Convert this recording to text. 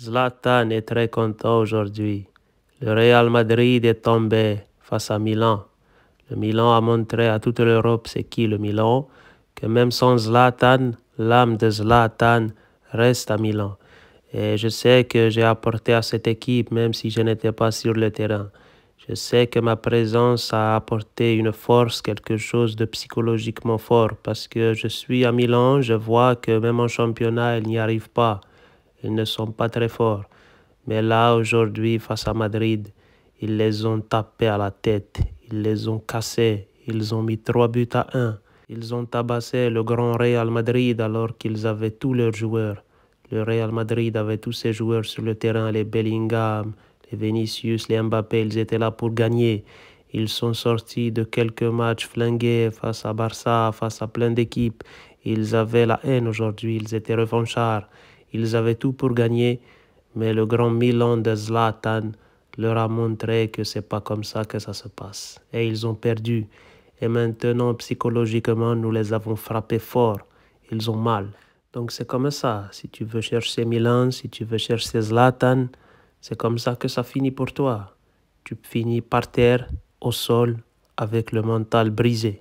Zlatan est très content aujourd'hui. Le Real Madrid est tombé face à Milan. Le Milan a montré à toute l'Europe c'est qui le Milan, que même sans Zlatan, l'âme de Zlatan reste à Milan. Et je sais que j'ai apporté à cette équipe même si je n'étais pas sur le terrain. Je sais que ma présence a apporté une force, quelque chose de psychologiquement fort, parce que je suis à Milan, je vois que même en championnat, elle n'y arrive pas ils ne sont pas très forts. Mais là, aujourd'hui, face à Madrid, ils les ont tapés à la tête, ils les ont cassés, ils ont mis trois buts à un. Ils ont tabassé le grand Real Madrid alors qu'ils avaient tous leurs joueurs. Le Real Madrid avait tous ses joueurs sur le terrain, les Bellingham, les Vinicius, les Mbappé, ils étaient là pour gagner. Ils sont sortis de quelques matchs flingués face à Barça, face à plein d'équipes. Ils avaient la haine aujourd'hui, ils étaient revanchards. Ils avaient tout pour gagner, mais le grand Milan de Zlatan leur a montré que c'est pas comme ça que ça se passe. Et ils ont perdu. Et maintenant, psychologiquement, nous les avons frappés fort. Ils ont mal. Donc c'est comme ça. Si tu veux chercher Milan, si tu veux chercher Zlatan, c'est comme ça que ça finit pour toi. Tu finis par terre, au sol, avec le mental brisé.